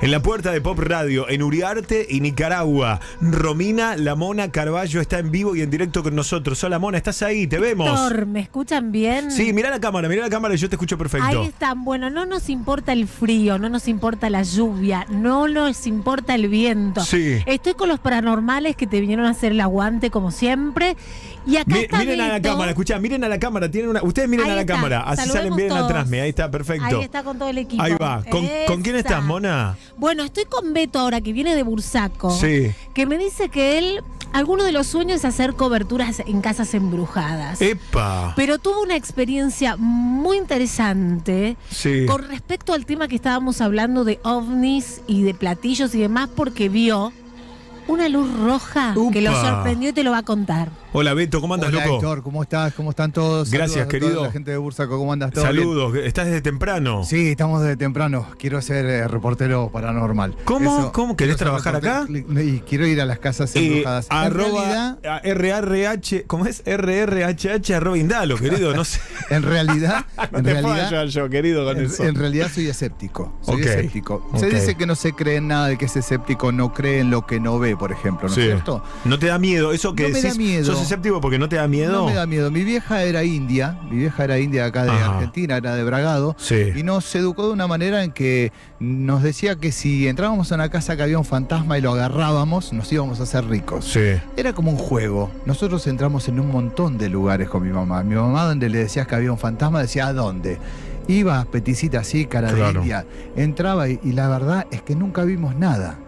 En la puerta de Pop Radio, en Uriarte y Nicaragua, Romina Lamona Carballo está en vivo y en directo con nosotros. Hola Mona, estás ahí, te vemos. Víctor, ¿me escuchan bien? Sí, mira la cámara, mira la cámara y yo te escucho perfecto. Ahí están, bueno, no nos importa el frío, no nos importa la lluvia, no nos importa el viento. Sí. Estoy con los paranormales que te vinieron a hacer el aguante como siempre miren a la cámara, escuchá, miren a la cámara. Tienen una, ustedes miren a la cámara. Así salen bien atrás. Ahí está, perfecto. Ahí está con todo el equipo. Ahí va. ¿Con, quién estás, Mona? Bueno, estoy con Beto ahora, que viene de Bursaco. Sí. Que me dice que él alguno de los sueños es hacer coberturas en casas embrujadas. ¡Epa! Pero tuvo una experiencia muy interesante con respecto al tema que estábamos hablando de ovnis y de platillos y demás, porque vio una luz roja que lo sorprendió y te lo va a contar. Hola Beto, ¿cómo andas, Hola, doctor. Héctor, ¿cómo estás? ¿Cómo están todos? Gracias, querido. toda la gente de Bursaco, ¿cómo andas? ¿Todo Saludos, ¿estás desde temprano? Sí, estamos desde temprano. Quiero ser eh, reportero paranormal. ¿Cómo? ¿Cómo? ¿Querés trabajar acá? Y quiero ir a las casas eh, embrujadas. Arroba, arroba R RRH, ¿cómo es? RRHH arroba Indalo, querido, no sé. en realidad. en realidad, yo, querido, en, realidad soy escéptico. Soy escéptico. Se dice que no se cree en nada de que es escéptico, no cree en lo que no ve, por ejemplo, ¿no es cierto? No te da miedo, eso que no Me da miedo. ¿Sos escéptico porque no te da miedo? No me da miedo. Mi vieja era india, mi vieja era india acá de Argentina, era de Bragado, y nos educó de una manera en que nos decía que si entrábamos a una casa que había un fantasma y lo agarrábamos, nos íbamos a hacer ricos. Era como un juego. Nosotros entramos en un montón de lugares con mi mamá. Mi mamá donde le decías que había un fantasma decía, ¿a dónde? Iba peticita así, cara de india. Entraba y la verdad es que nunca vimos nada.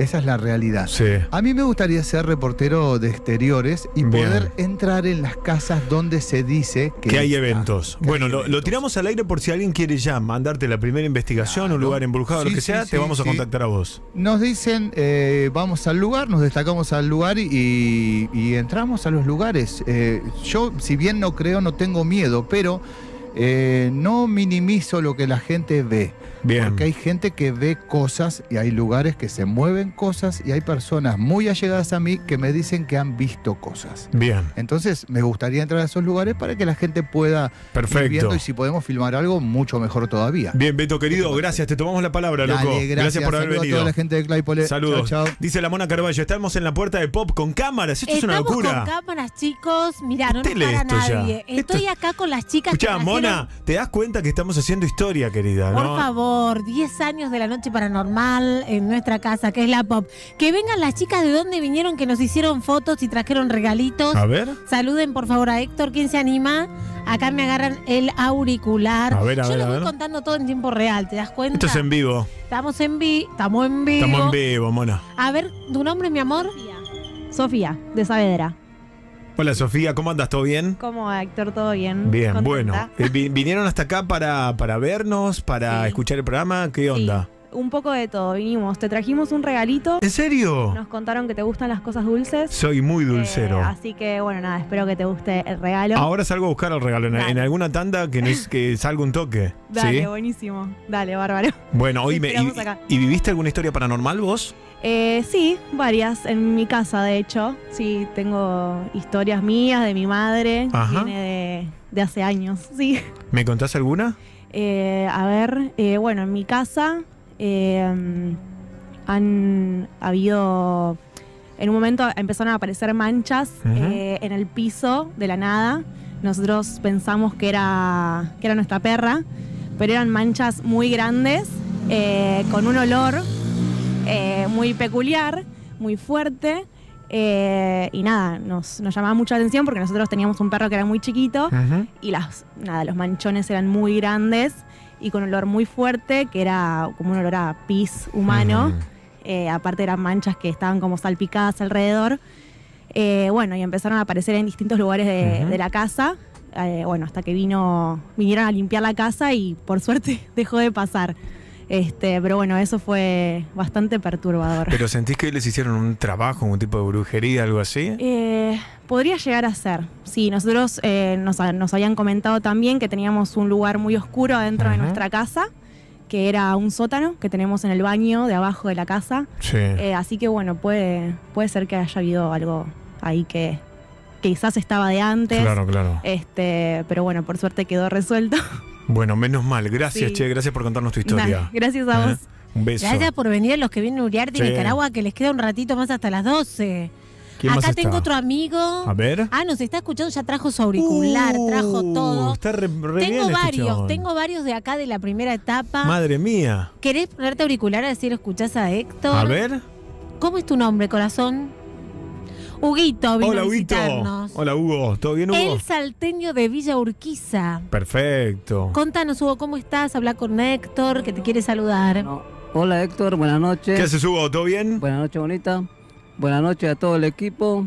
Esa es la realidad. A mí me gustaría ser reportero de exteriores y poder entrar en las casas donde se dice que, hay eventos. bueno, lo, tiramos al aire por si alguien quiere ya mandarte la primera investigación, un lugar embrujado, lo que sea, te vamos a contactar a vos. Nos dicen, eh, vamos al lugar, nos destacamos al lugar y, entramos a los lugares. Eh, yo, si bien no creo, no tengo miedo, pero eh, no minimizo lo que la gente ve. Porque hay gente que ve cosas y hay lugares que se mueven cosas y hay personas muy allegadas a mí que me dicen que han visto cosas. Bien. Entonces, me gustaría entrar a esos lugares para que la gente pueda Perfecto. viendo y si podemos filmar algo, mucho mejor todavía. Bien, Beto, querido, gracias. Te tomamos la palabra, loco. Gracias, por haber Saludos A toda la gente de Claypole. Saludos. Dice la Mona Carballo, estamos en la puerta de Pop con cámaras. Esto es una locura. con cámaras, chicos. Mirá, no nos para nadie. Estoy acá con las chicas Escuchá, Mona, te das cuenta que estamos haciendo historia, querida, Por favor. 10 años de la noche paranormal en nuestra casa, que es la pop. Que vengan las chicas de dónde vinieron, que nos hicieron fotos y trajeron regalitos. A ver. Saluden por favor a Héctor, ¿quién se anima? Acá me agarran el auricular. A ver, a Yo ver, voy contando todo en tiempo real, ¿te das cuenta? Esto es en vivo. Estamos en, vi estamos en vivo. Estamos en vivo, mona. A ver, ¿tu nombre, mi amor? Sofía, de Saavedra. Hola Sofía, ¿cómo andas? ¿Todo bien? ¿Cómo actor, ¿Todo bien? Bien, bueno. Eh, ¿Vinieron hasta acá para, vernos, para escuchar el programa? ¿Qué onda? un poco de todo. Vinimos, te trajimos un regalito. ¿En serio? Nos contaron que te gustan las cosas dulces. Soy muy eh, dulcero. así que, bueno, nada, espero que te guste el regalo. Ahora salgo a buscar el regalo en, alguna tanda que, es que salga un toque. Dale, buenísimo. Dale, bárbaro. Bueno, hoy y, y, viviste alguna historia paranormal vos? Eh, sí, varias. En mi casa, de hecho. Sí, tengo historias mías, de mi madre. Ajá. Viene de, de hace años, sí. ¿Me contás alguna? Eh, a ver, bueno, en mi casa Em, han habido. En un momento empezaron a aparecer manchas eh, en el piso de la nada. Nosotros pensamos que era, que era nuestra perra, pero eran manchas muy grandes, eh, con un olor eh, muy peculiar, muy fuerte. y nada, nos, llamaba mucha atención porque nosotros teníamos un perro que era muy chiquito y las, nada, los manchones eran muy grandes y con olor muy fuerte, que era como un olor a pis humano. Eh, aparte eran manchas que estaban como salpicadas alrededor. Eh, bueno, y empezaron a aparecer en distintos lugares de, la casa. Eh, bueno, hasta que vino, vinieron a limpiar la casa y por suerte dejó de pasar. Este, pero bueno, eso fue bastante perturbador. ¿Pero sentís que les hicieron un trabajo, un tipo de brujería, algo así? Eh, podría llegar a ser. Sí, nosotros eh, nos, nos, habían comentado también que teníamos un lugar muy oscuro dentro de nuestra casa que era un sótano que tenemos en el baño de abajo de la casa. Sí. Eh, así que bueno, puede, puede ser que haya habido algo ahí que, quizás estaba de antes. Claro, claro. Este, pero bueno, por suerte quedó resuelto. Bueno, menos mal. Gracias, Che. Gracias por contarnos tu historia. gracias a ¿Eh? vos. Un beso. Gracias por venir a los que vienen a Uriarte y Nicaragua, que les queda un ratito más hasta las 12. Acá tengo otro amigo. A ver. Ah, nos está escuchando, ya trajo su auricular, uh, trajo todo. tengo este varios, tengo varios de acá de la primera etapa. Madre mía. ¿Querés ponerte auricular a decir escuchás a Héctor? A ver. ¿Cómo es tu nombre, corazón? Huguito vino Hola, a Hola, Hugo. ¿Todo bien, Hugo? El salteño de Villa Urquiza. Perfecto. Contanos, Hugo, ¿cómo estás? Habla con Héctor, que te quiere saludar. Hola, Héctor. Buenas noches. ¿Qué haces, Hugo? ¿Todo bien? Buenas noches, bonita. Buenas noches a todo el equipo.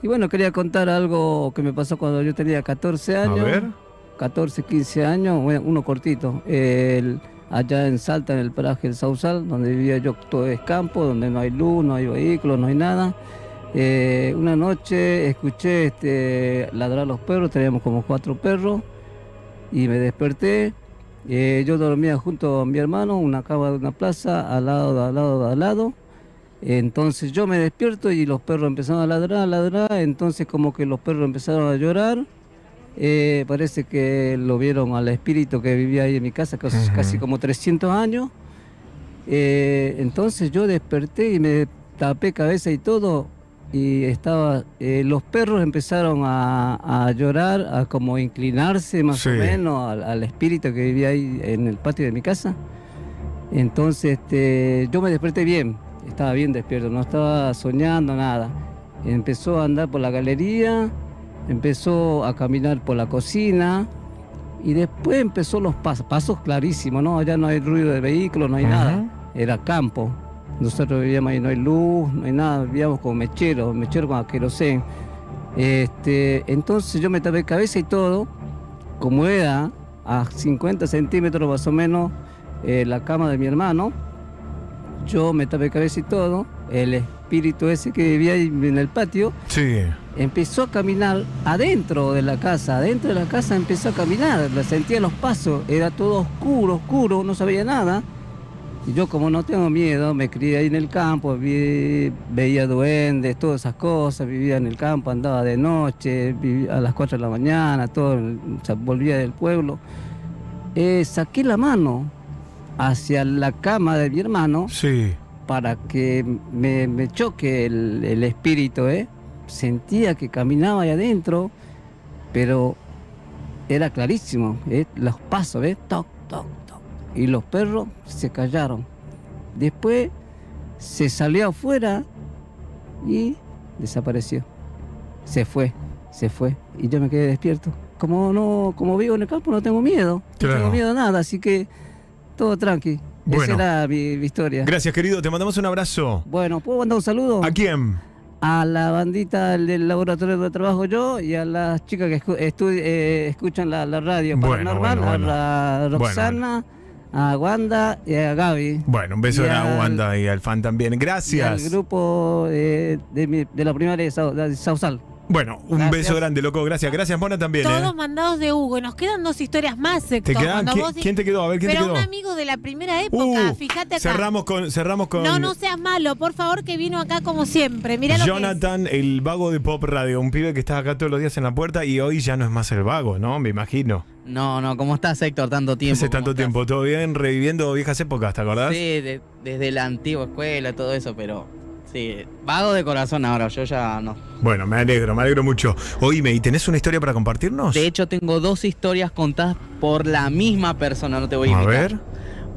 Y bueno, quería contar algo que me pasó cuando yo tenía 14 años. A ver. 14, 15 años, bueno, uno cortito. allá en Salta, en el paraje del Sausal, donde vivía yo, todo es campo, donde no hay luz, no hay vehículos, no hay nada. Eh, una noche escuché este, ladrar los perros, teníamos como cuatro perros, y me desperté. Eh, yo dormía junto a mi hermano, una cava de una plaza, al lado, al lado, al lado. Entonces yo me despierto y los perros empezaron a ladrar, a ladrar, entonces como que los perros empezaron a llorar. Eh, parece que lo vieron al espíritu que vivía ahí en mi casa, casi, casi como 300 años. entonces yo desperté y me tapé cabeza y todo y estaba eh, los perros empezaron a, llorar, a como inclinarse más o menos al, espíritu que vivía ahí en el patio de mi casa. Entonces este, yo me desperté bien, estaba bien despierto, no estaba soñando nada. Empezó a andar por la galería, empezó a caminar por la cocina y después empezó los pasos, pasos clarísimos, ¿no? Allá no hay ruido de vehículo, no hay nada, era campo. Nosotros vivíamos ahí, no hay luz, no hay nada, vivíamos con mecheros, mecheros con aquerosén. Este, entonces yo me tapé cabeza y todo, como era a 50 centímetros más o menos eh, la cama de mi hermano, yo me tapé cabeza y todo, el espíritu ese que vivía ahí en el patio, empezó a caminar adentro de la casa, adentro de la casa empezó a caminar, sentía los pasos, era todo oscuro, oscuro, no sabía nada yo como no tengo miedo, me crié ahí en el campo, veía duendes, todas esas cosas, vivía en el campo, andaba de noche, a las 4 de la mañana, todo, volvía del pueblo. Eh, saqué la mano hacia la cama de mi hermano para que me, choque el, espíritu. ¿eh? Sentía que caminaba ahí adentro, pero era clarísimo, ¿eh? los pasos, ¿ves? toc, toc, y los perros se callaron. Después se salió afuera y desapareció. Se fue, se fue y yo me quedé despierto. Como no, como vivo en el campo no tengo miedo, no tengo miedo a nada, así que todo tranqui. Esa era mi, historia. Gracias, querido. Te mandamos un abrazo. Bueno, ¿puedo mandar un saludo? ¿A quién? a la bandita del laboratorio de trabajo yo y a las chicas que eh, escuchan la, radio bueno, normal a la Roxana a Wanda y a Gaby. Bueno, un beso a Wanda y al fan también. Gracias. al grupo eh, de, la primera de Sausal. Bueno, un beso grande, loco. Gracias. Gracias, Mona, también. Todos ¿eh? mandados de Hugo. Nos quedan dos historias más, Héctor. ¿Te quedan? vos... ¿Quién, te quedó? A ver, ¿quién te quedó? un amigo de la primera época. Uh, fíjate acá. Cerramos con, cerramos con... No, no seas malo. Por favor, que vino acá como siempre. Mirá lo Jonathan, el vago de Pop Radio. Un pibe que está acá todos los días en la puerta y hoy ya no es más el vago, ¿no? Me imagino. No, no, ¿cómo estás, Héctor? Tanto tiempo. Hace tanto tiempo, todo bien, reviviendo viejas épocas, ¿te acordás? Sí, desde la antigua escuela, todo eso, pero vago de corazón ahora, yo ya no. Bueno, me alegro, me alegro mucho. Oíme, ¿y tenés una historia para compartirnos? De hecho, tengo dos historias contadas por la misma persona, no te voy a invitar. A ver.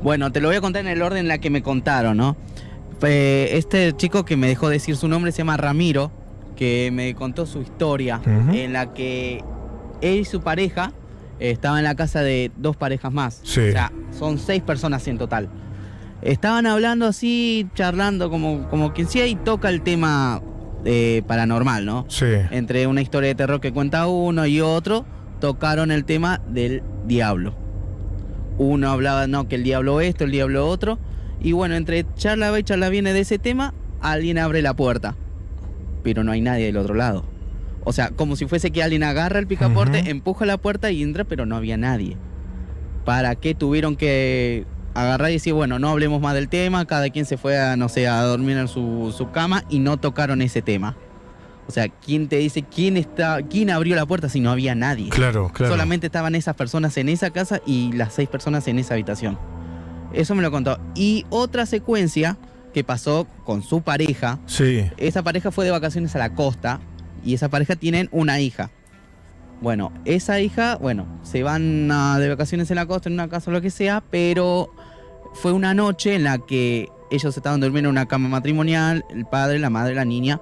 Bueno, te lo voy a contar en el orden en la que me contaron, ¿no? Este chico que me dejó decir su nombre se llama Ramiro, que me contó su historia, en la que él y su pareja eh, estaban en la casa de dos parejas más. Sí. O sea, son seis personas en total estaban hablando así, charlando como, como quien sea y toca el tema eh, paranormal, ¿no? Sí. Entre una historia de terror que cuenta uno y otro, tocaron el tema del diablo. Uno hablaba, no, que el diablo esto, el diablo otro. Y bueno, entre charla va y charla viene de ese tema, alguien abre la puerta. Pero no hay nadie del otro lado. O sea, como si fuese que alguien agarra el picaporte, empuja la puerta y entra, pero no había nadie. ¿Para qué tuvieron que agarrar y decir, bueno, no hablemos más del tema, cada quien se fue a, no sé, a dormir en su, cama y no tocaron ese tema. O sea, ¿quién te dice quién está, quién abrió la puerta si no había nadie? Claro, claro. Solamente estaban esas personas en esa casa y las seis personas en esa habitación. Eso me lo contó. Y otra secuencia que pasó con su pareja. Sí. Esa pareja fue de vacaciones a la costa y esa pareja tienen una hija. Bueno, esa hija, bueno, se van ah, de vacaciones en la costa, en una casa o lo que sea, pero fue una noche en la que ellos estaban durmiendo en una cama matrimonial, el padre, la madre, la niña.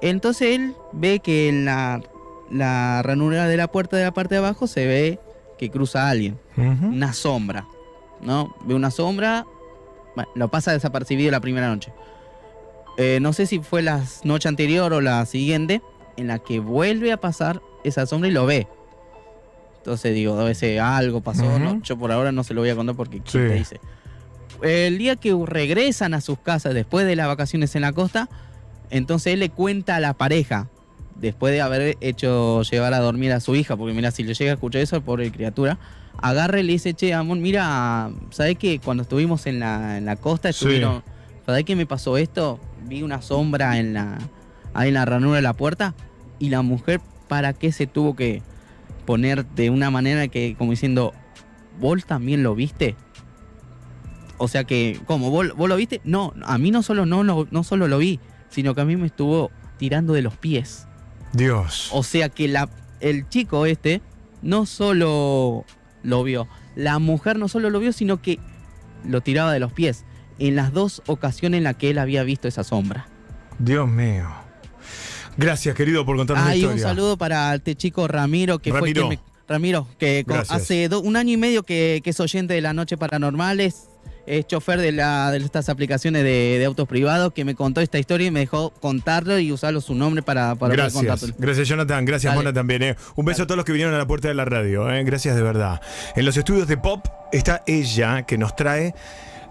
Entonces él ve que en la, ranura de la puerta de la parte de abajo se ve que cruza alguien, una sombra, ¿no? Ve una sombra, lo pasa desapercibido la primera noche. Eh, no sé si fue la noche anterior o la siguiente, en la que vuelve a pasar esa sombra y lo ve. Entonces digo, a veces algo pasó, ¿no? Yo por ahora no se lo voy a contar porque ¿quién te dice? el día que regresan a sus casas después de las vacaciones en la costa, entonces él le cuenta a la pareja, después de haber hecho llevar a dormir a su hija, porque mira, si le llega a escuchar eso, pobre criatura, agarre y le dice, che, amor, mira, ¿sabes que cuando estuvimos en la, en la costa, estuvieron, ¿sabes qué me pasó esto? Vi una sombra en la, ahí en la ranura de la puerta y la mujer, ¿para qué se tuvo que poner de una manera que, como diciendo, vos también lo viste? O sea que, ¿cómo? ¿Vos, lo viste? No, a mí no solo, no, no, solo lo vi, sino que a mí me estuvo tirando de los pies. Dios. O sea que la, el chico este no solo lo vio, la mujer no solo lo vio, sino que lo tiraba de los pies en las dos ocasiones en las que él había visto esa sombra. Dios mío. Gracias, querido, por contarnos Hay la historia. un saludo para este chico Ramiro, que Ramiro. fue Ramiro, que hace un año y medio que, que es oyente de la Noche Paranormales es chofer de, la, de estas aplicaciones de, autos privados, que me contó esta historia y me dejó contarlo y usarlo su nombre para, para gracias. Gracias, Jonathan. Gracias, Mona, también. Eh. Un beso a todos los que vinieron a la puerta de la radio. Eh. Gracias de verdad. En los estudios de Pop está ella que nos trae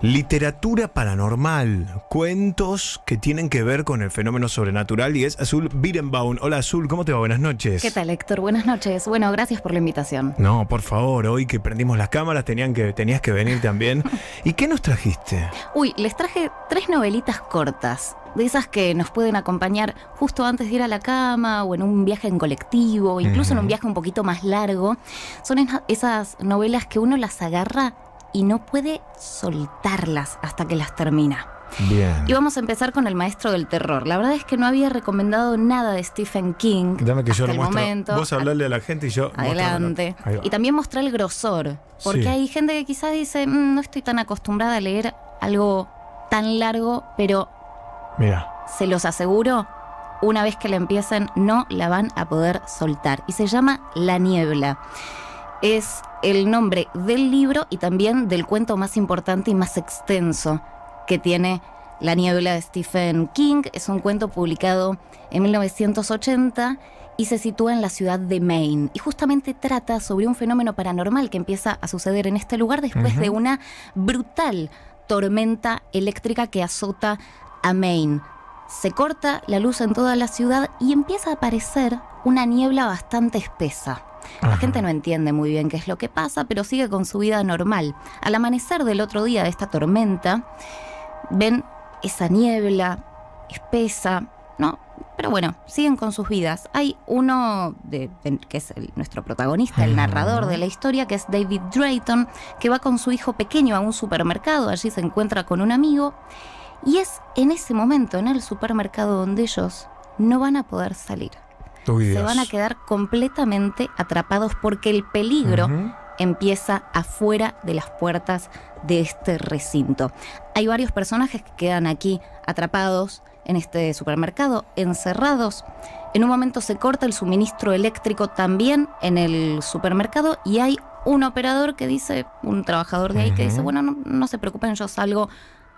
Literatura paranormal, cuentos que tienen que ver con el fenómeno sobrenatural y es Azul Birenbaum. Hola Azul, ¿cómo te va? Buenas noches. ¿Qué tal Héctor? Buenas noches. Bueno, gracias por la invitación. No, por favor, hoy que prendimos las cámaras tenían que, tenías que venir también. ¿Y qué nos trajiste? Uy, les traje tres novelitas cortas de esas que nos pueden acompañar justo antes de ir a la cama o en un viaje en colectivo, incluso en un viaje un poquito más largo. Son esas novelas que uno las agarra y no puede soltarlas hasta que las termina. Bien. Y vamos a empezar con El Maestro del Terror. La verdad es que no había recomendado nada de Stephen King. Dame que yo lo muestro. Vos hablarle a la gente y yo. Adelante. Y también mostrar el grosor. Porque hay gente que quizás dice, mm, no estoy tan acostumbrada a leer algo tan largo, pero. Mira. Se los aseguro, una vez que la empiecen, no la van a poder soltar. Y se llama La Niebla es el nombre del libro y también del cuento más importante y más extenso que tiene La niebla de Stephen King. Es un cuento publicado en 1980 y se sitúa en la ciudad de Maine. Y justamente trata sobre un fenómeno paranormal que empieza a suceder en este lugar después de una brutal tormenta eléctrica que azota a Maine. Se corta la luz en toda la ciudad y empieza a aparecer una niebla bastante espesa. La gente no entiende muy bien qué es lo que pasa, pero sigue con su vida normal. Al amanecer del otro día de esta tormenta, ven esa niebla espesa, ¿no? Pero bueno, siguen con sus vidas. Hay uno que es nuestro protagonista, el narrador de la historia, que es David Drayton, que va con su hijo pequeño a un supermercado, allí se encuentra con un amigo, y es en ese momento, en el supermercado, donde ellos no van a poder salir se van a quedar completamente atrapados porque el peligro empieza afuera de las puertas de este recinto. Hay varios personajes que quedan aquí atrapados en este supermercado, encerrados. En un momento se corta el suministro eléctrico también en el supermercado y hay un operador que dice, un trabajador de ahí que dice, bueno, no se preocupen, yo salgo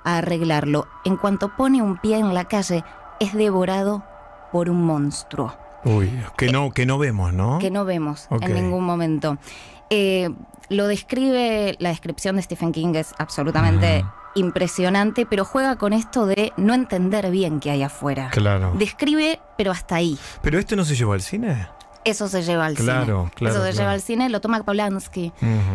a arreglarlo. En cuanto pone un pie en la calle, es devorado por un monstruo. Uy, que no, que no vemos, ¿no? Que no vemos en ningún momento. Eh, lo describe, la descripción de Stephen King es absolutamente impresionante, pero juega con esto de no entender bien qué hay afuera. Claro. Describe, pero hasta ahí. ¿Pero esto no se lleva al cine? Eso se lleva al cine. Claro, Eso se lleva al cine, lo toma Polanski.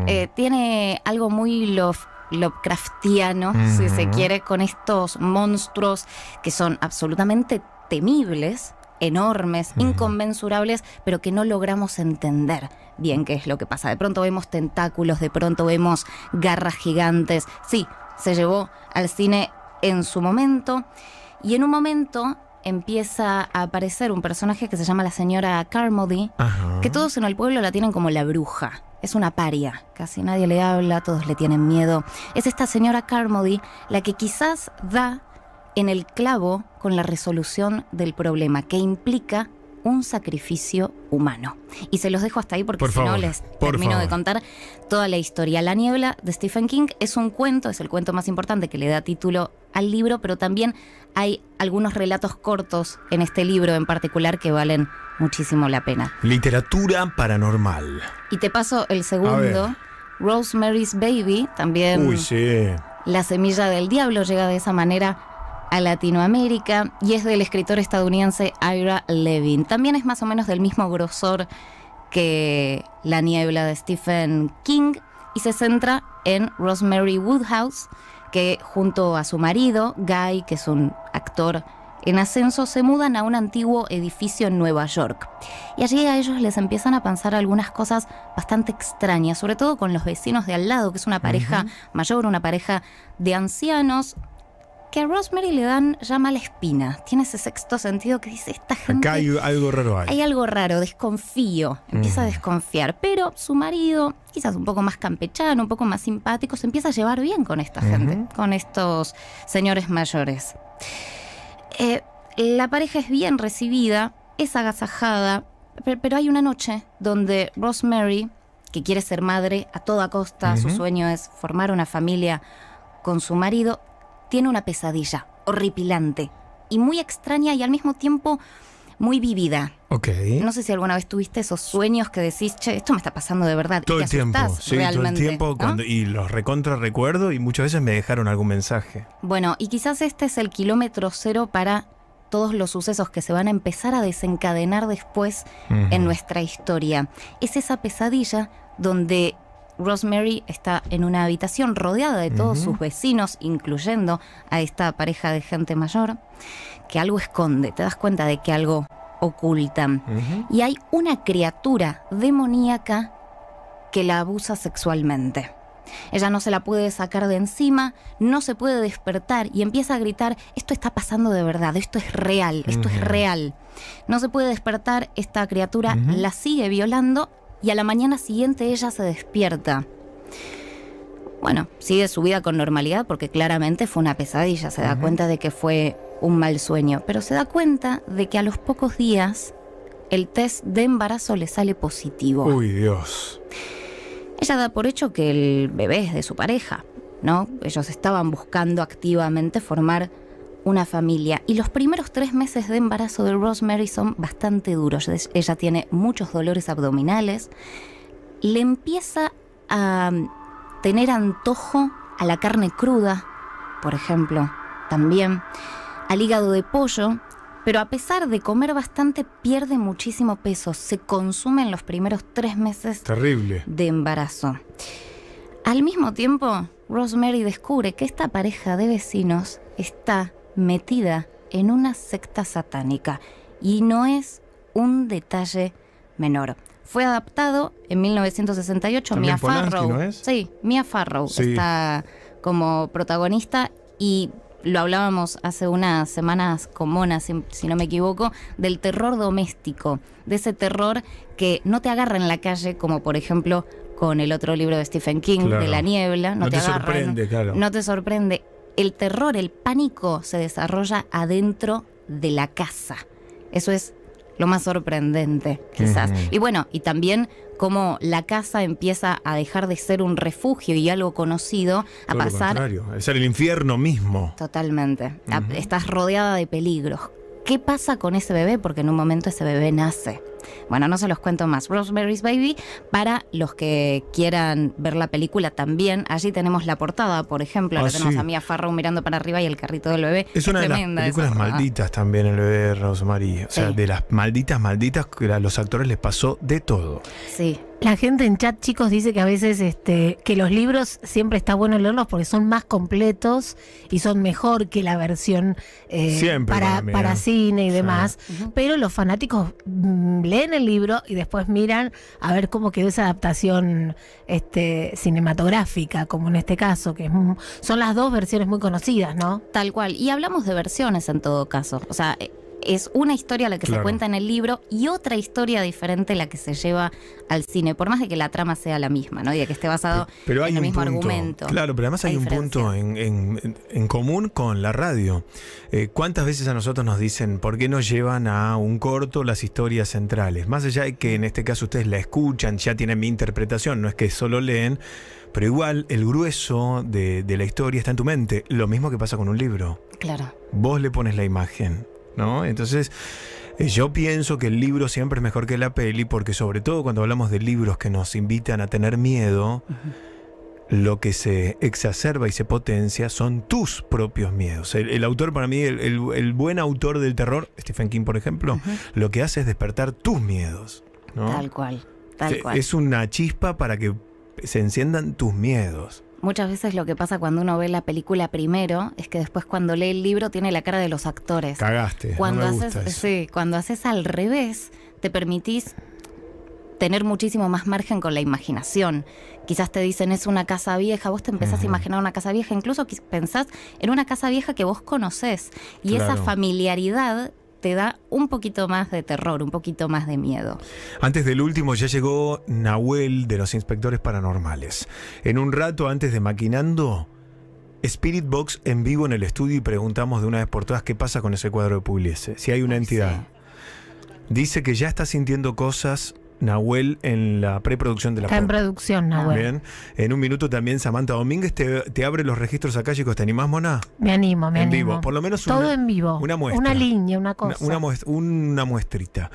Eh, tiene algo muy love Lovecraftiano, si se quiere, con estos monstruos que son absolutamente temibles, enormes, inconmensurables, pero que no logramos entender bien qué es lo que pasa. De pronto vemos tentáculos, de pronto vemos garras gigantes. Sí, se llevó al cine en su momento y en un momento empieza a aparecer un personaje que se llama la señora Carmody, que todos en el pueblo la tienen como la bruja. Es una paria, casi nadie le habla, todos le tienen miedo. Es esta señora Carmody la que quizás da en el clavo con la resolución del problema, que implica un sacrificio humano. Y se los dejo hasta ahí porque si no les termino de contar toda la historia. La niebla de Stephen King es un cuento, es el cuento más importante que le da título al libro, pero también hay algunos relatos cortos en este libro en particular que valen muchísimo la pena. Literatura paranormal. Y te paso el segundo, Rosemary's Baby, también. Uy, La semilla del diablo llega de esa manera a Latinoamérica y es del escritor estadounidense Ira Levin. También es más o menos del mismo grosor que La niebla de Stephen King y se centra en Rosemary Woodhouse, que junto a su marido, Guy, que es un actor en ascenso, se mudan a un antiguo edificio en Nueva York. Y allí a ellos les empiezan a pensar algunas cosas bastante extrañas, sobre todo con los vecinos de al lado, que es una pareja mayor, una pareja de ancianos que a Rosemary le dan ya mala espina. Tiene ese sexto sentido que dice, esta gente... hay algo raro. Hay, hay algo raro, desconfío, empieza a mm. desconfiar. Pero su marido, quizás un poco más campechano, un poco más simpático, se empieza a llevar bien con esta gente, con estos señores mayores. Eh, la pareja es bien recibida, es agasajada, pero hay una noche donde Rosemary, que quiere ser madre a toda costa, su sueño es formar una familia con su marido, tiene una pesadilla horripilante y muy extraña y al mismo tiempo muy vivida. Ok. No sé si alguna vez tuviste esos sueños que decís, che, esto me está pasando de verdad. Todo el tiempo, sí, realmente, todo el tiempo. y los recontra recuerdo y muchas veces me dejaron algún mensaje. Bueno, y quizás este es el kilómetro cero para todos los sucesos que se van a empezar a desencadenar después en nuestra historia. Es esa pesadilla donde Rosemary está en una habitación rodeada de todos sus vecinos, incluyendo a esta pareja de gente mayor, que algo esconde, te das cuenta de que algo ocultan. Y hay una criatura demoníaca que la abusa sexualmente. Ella no se la puede sacar de encima, no se puede despertar y empieza a gritar, esto está pasando de verdad, esto es real, esto es real. No se puede despertar, esta criatura la sigue violando y a la mañana siguiente ella se despierta. Bueno, sigue su vida con normalidad porque claramente fue una pesadilla, se da cuenta de que fue un mal sueño, pero se da cuenta de que a los pocos días el test de embarazo le sale positivo. Uy, Dios. Ella da por hecho que el bebé es de su pareja, ¿no? Ellos estaban buscando activamente formar una familia. Y los primeros tres meses de embarazo de Rosemary son bastante duros. Ella tiene muchos dolores abdominales. Le empieza a mm, tener antojo a la carne cruda, por ejemplo, también, al hígado de pollo, pero a pesar de comer bastante, pierde muchísimo peso. Se consume en los primeros tres meses Terrible. de embarazo. Al mismo tiempo, Rosemary descubre que esta pareja de vecinos está metida en una secta satánica y no es un detalle menor. Fue adaptado en 1968 Mia Farrow. Sí, Mia Farrow está como protagonista y lo hablábamos hace unas semanas con Mona, si, no me equivoco, del terror doméstico, de ese terror que no te agarra en la calle, como por ejemplo con el otro libro de Stephen King, de La Niebla, no, te, sorprende, claro. No te sorprende el terror, el pánico se desarrolla adentro de la casa. Eso es lo más sorprendente, quizás. Y bueno, y también cómo la casa empieza a dejar de ser un refugio y algo conocido a pasar. a contrario, el infierno mismo. Totalmente. Estás rodeada de peligros. ¿Qué pasa con ese bebé? Porque en un momento ese bebé nace. Bueno, no se los cuento más. Rosemary's Baby, para los que quieran ver la película también, allí tenemos la portada, por ejemplo, ah, tenemos a Mia Farrow mirando para arriba y el carrito del bebé. Es, una tremenda de las películas malditas también el bebé de Rosemary. O sea, de las malditas, malditas, a los actores les pasó de todo. Sí, la gente en chat, chicos, dice que a veces este, que los libros siempre está bueno leerlos porque son más completos y son mejor que la versión eh, para, para, ¿eh? cine y demás. Pero los fanáticos mm, leen el libro y después miran a ver cómo quedó esa adaptación este, cinematográfica, como en este caso, que son las dos versiones muy conocidas, ¿no? Tal cual. Y hablamos de versiones en todo caso. O sea, eh, es una historia la que se cuenta en el libro y otra historia diferente la que se lleva al cine, por más de que la trama sea la misma, ¿no? Y de que esté basado en el mismo argumento. Claro, pero además hay, un punto en, común con la radio. Eh, ¿Cuántas veces a nosotros nos dicen por qué no llevan a un corto las historias centrales? Más allá de que en este caso ustedes la escuchan, ya tienen mi interpretación, no es que solo leen, pero igual el grueso de, de la historia está en tu mente, lo mismo que pasa con un libro. Claro. Vos le pones la imagen, entonces, eh, yo pienso que el libro siempre es mejor que la peli, porque sobre todo cuando hablamos de libros que nos invitan a tener miedo, lo que se exacerba y se potencia son tus propios miedos. El, autor, para mí, el, buen autor del terror, Stephen King, por ejemplo, lo que hace es despertar tus miedos. cual, tal cual. Es una chispa para que se enciendan tus miedos. Muchas veces lo que pasa cuando uno ve la película primero es que después cuando lee el libro tiene la cara de los actores. Cagaste. Cuando haces, sí, cuando haces al revés, te permitís tener muchísimo más margen con la imaginación. Quizás te dicen es una casa vieja, vos te empezás a imaginar una casa vieja, incluso pensás en una casa vieja que vos conocés. Y esa familiaridad te da un poquito más de terror, un poquito más de miedo. Antes del último ya llegó Nahuel de los Inspectores Paranormales. En un rato antes de Maquinando, Spirit Box en vivo en el estudio y preguntamos de una vez por todas qué pasa con ese cuadro de Pugliese, si hay una entidad. Dice que ya está sintiendo cosas Nahuel en la preproducción de la Está en producción, Nahuel. Bien. En un minuto también Samantha Domínguez te, abre los registros acá, chicos. ¿Te animás, Mona? Me animo, me animo. En vivo, por lo menos Todo en vivo. Una muestra. Una línea, una cosa. una, muestra, una muestrita.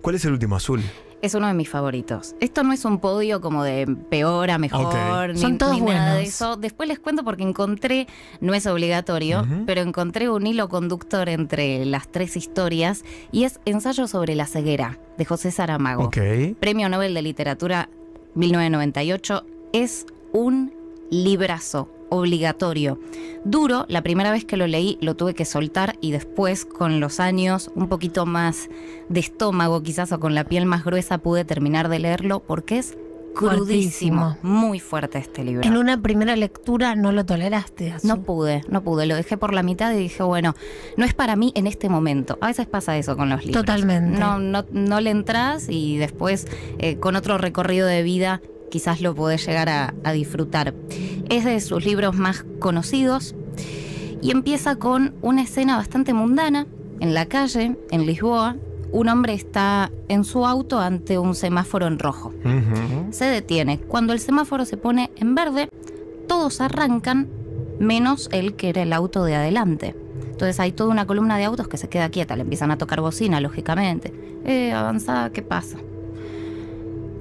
¿Cuál es el último azul? es uno de mis favoritos. Esto no es un podio como de peor a mejor, ni, Son todos nada de eso. Después les cuento porque encontré, no es obligatorio, pero encontré un hilo conductor entre las tres historias y es Ensayo sobre la ceguera de José Saramago. Premio Nobel de Literatura 1998. Es un librazo, obligatorio. Duro, la primera vez que lo leí lo tuve que soltar y después con los años un poquito más de estómago quizás o con la piel más gruesa pude terminar de leerlo porque es crudísimo, muy fuerte este libro. En una primera lectura no lo toleraste. No pude, no pude, lo dejé por la mitad y dije, bueno, no es para mí en este momento. A veces pasa eso con los libros. Totalmente. No, no, no le entras y después eh, con otro recorrido de vida quizás lo podés llegar a disfrutar es de sus libros más conocidos y empieza con una escena bastante mundana en la calle, en Lisboa. Un hombre está en su auto ante un semáforo en rojo. Se detiene. Cuando el semáforo se pone en verde, todos arrancan menos el que era el auto de adelante. Entonces hay toda una columna de autos que se queda quieta, le empiezan a tocar bocina, lógicamente. Eh, avanzada, ¿qué pasa?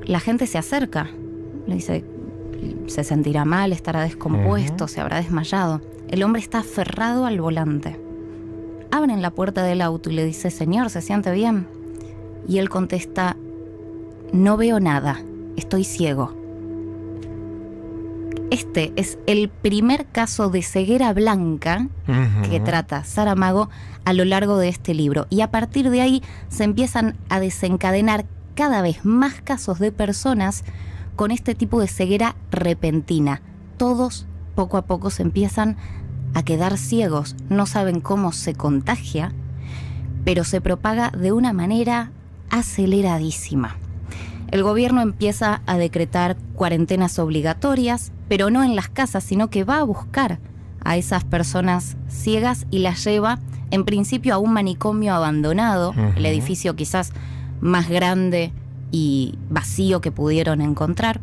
La gente se acerca, le dice, se sentirá mal, estará descompuesto, se habrá desmayado. El hombre está aferrado al volante. Abren la puerta del auto y le dice, Señor, ¿se siente bien? Y él contesta, no veo nada, estoy ciego. Este es el primer caso de ceguera blanca que trata Saramago a lo largo de este libro. Y a partir de ahí se empiezan a desencadenar cada vez más casos de personas con este tipo de ceguera repentina. Todos poco a poco se empiezan a quedar ciegos, no saben cómo se contagia, pero se propaga de una manera aceleradísima. El gobierno empieza a decretar cuarentenas obligatorias, pero no en las casas, sino que va a buscar a esas personas ciegas y las lleva en principio a un manicomio abandonado, el edificio quizás más grande vacío que pudieron encontrar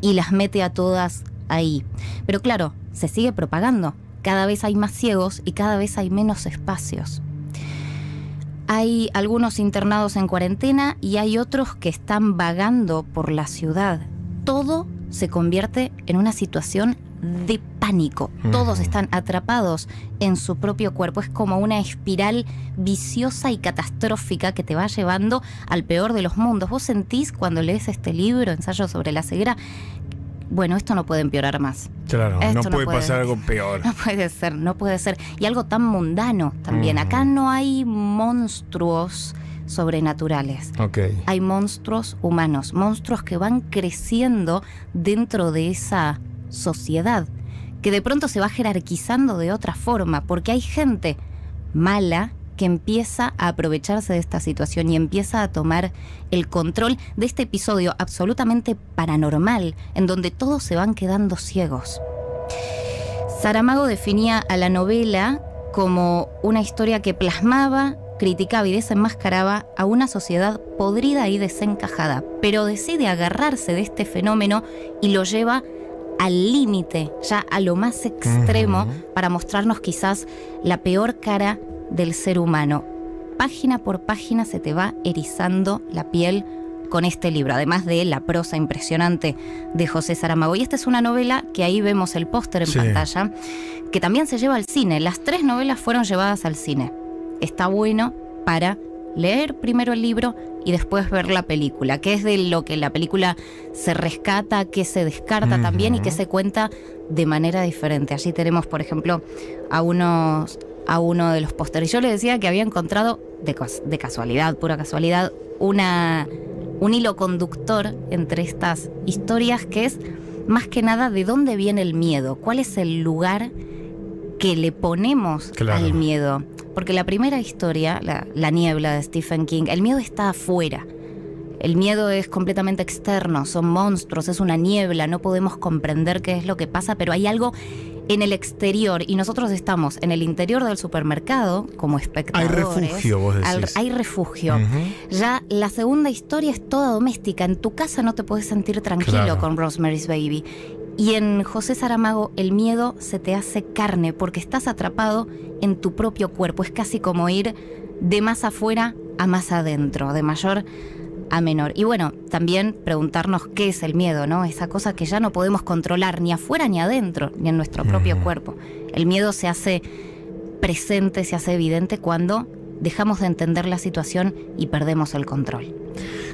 y las mete a todas ahí. Pero claro, se sigue propagando. Cada vez hay más ciegos y cada vez hay menos espacios. Hay algunos internados en cuarentena y hay otros que están vagando por la ciudad. Todo se convierte en una situación de pánico. Todos están atrapados en su propio cuerpo. Es como una espiral viciosa y catastrófica que te va llevando al peor de los mundos. Vos sentís cuando lees este libro, Ensayo sobre la ceguera, bueno, esto no puede empeorar más. Claro, no puede, pasar algo peor. No puede ser, no puede ser. Y algo tan mundano también. Acá no hay monstruos sobrenaturales. Okay. Hay monstruos humanos, monstruos que van creciendo dentro de esa sociedad que de pronto se va jerarquizando de otra forma, porque hay gente mala que empieza a aprovecharse de esta situación y empieza a tomar el control de este episodio absolutamente paranormal, en donde todos se van quedando ciegos. Saramago definía a la novela como una historia que plasmaba, criticaba y desenmascaraba a una sociedad podrida y desencajada, pero decide agarrarse de este fenómeno y lo lleva a al límite, ya a lo más extremo, para mostrarnos quizás la peor cara del ser humano. Página por página se te va erizando la piel con este libro, además de la prosa impresionante de José Saramago. Y esta es una novela que ahí vemos el póster en pantalla, que también se lleva al cine. Las tres novelas fueron llevadas al cine. Está bueno para leer primero el libro y después ver la película, que es de lo que la película se rescata, que se descarta también y que se cuenta de manera diferente. Allí tenemos, por ejemplo, a unos a uno de los pósteres. Yo le decía que había encontrado, de, de casualidad, pura casualidad, una, un hilo conductor entre estas historias que es más que nada de dónde viene el miedo, cuál es el lugar que le ponemos al miedo. Porque la primera historia, la, niebla de Stephen King, el miedo está afuera. El miedo es completamente externo, son monstruos, es una niebla, no podemos comprender qué es lo que pasa, pero hay algo en el exterior y nosotros estamos en el interior del supermercado como espectadores. Hay refugio, vos decís. hay refugio. Ya la segunda historia es toda doméstica. En tu casa no te puedes sentir tranquilo con Rosemary's Baby. Y en José Saramago el miedo se te hace carne porque estás atrapado en tu propio cuerpo. Es casi como ir de más afuera a más adentro, de mayor a menor. Y bueno, también preguntarnos qué es el miedo, ¿no? Esa cosa que ya no podemos controlar ni afuera ni adentro, ni en nuestro propio cuerpo. El miedo se hace presente, se hace evidente cuando dejamos de entender la situación y perdemos el control.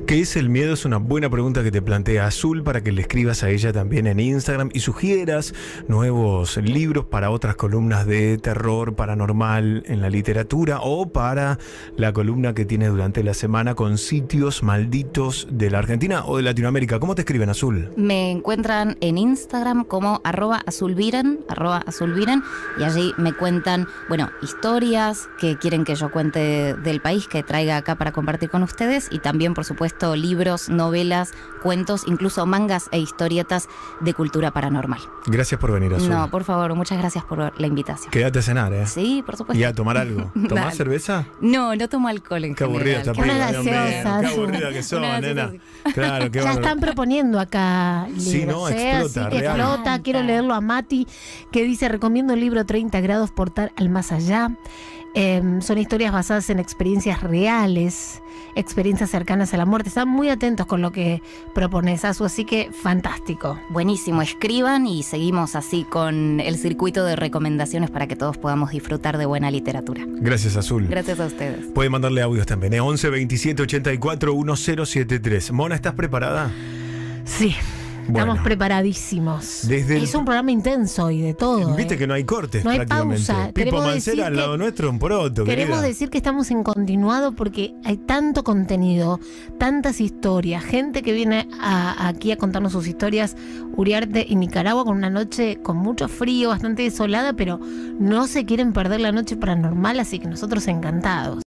¿Qué es el miedo? Es una buena pregunta que te plantea Azul para que le escribas a ella también en Instagram y sugieras nuevos libros para otras columnas de terror paranormal en la literatura o para la columna que tiene durante la semana con sitios malditos de la Argentina o de Latinoamérica. ¿Cómo te escriben, Azul? Me encuentran en Instagram como arroba @azulviran y allí me cuentan, bueno, historias que quieren que yo cuente del país, que traiga acá para compartir con ustedes y también por supuesto, libros, novelas, cuentos, incluso mangas e historietas de cultura paranormal. Gracias por venir, Azul. No, por favor, muchas gracias por la invitación. Quédate a cenar, ¿eh? Sí, por supuesto. Y a tomar algo. ¿Tomás cerveza? No, no tomo alcohol en Qué aburrida esta Qué Qué aburrida que son, nena. Ya están proponiendo acá. sí, no, ¿eh? explota. Quiero leerlo a Mati, que dice, recomiendo el libro 30 grados, portar al más allá. Em, son historias basadas en experiencias reales, experiencias cercanas a la muerte. Están muy atentos con lo que propones, su así que fantástico. Buenísimo, escriban y seguimos así con el circuito de recomendaciones para que todos podamos disfrutar de buena literatura. Gracias, Azul. Gracias a ustedes. Pueden mandarle audios también, 11 27 84 1073. Mona, ¿estás preparada? Sí. Estamos preparadísimos. es un programa intenso y de todo. Viste ¿eh? que no hay cortes no hay Pausa. queremos al lado nuestro, un poroto. Queremos decir que estamos en continuado porque hay tanto contenido, tantas historias, gente que viene aquí a contarnos sus historias. Uriarte y Nicaragua con una noche con mucho frío, bastante desolada, pero no se quieren perder la noche paranormal, así que nosotros encantados.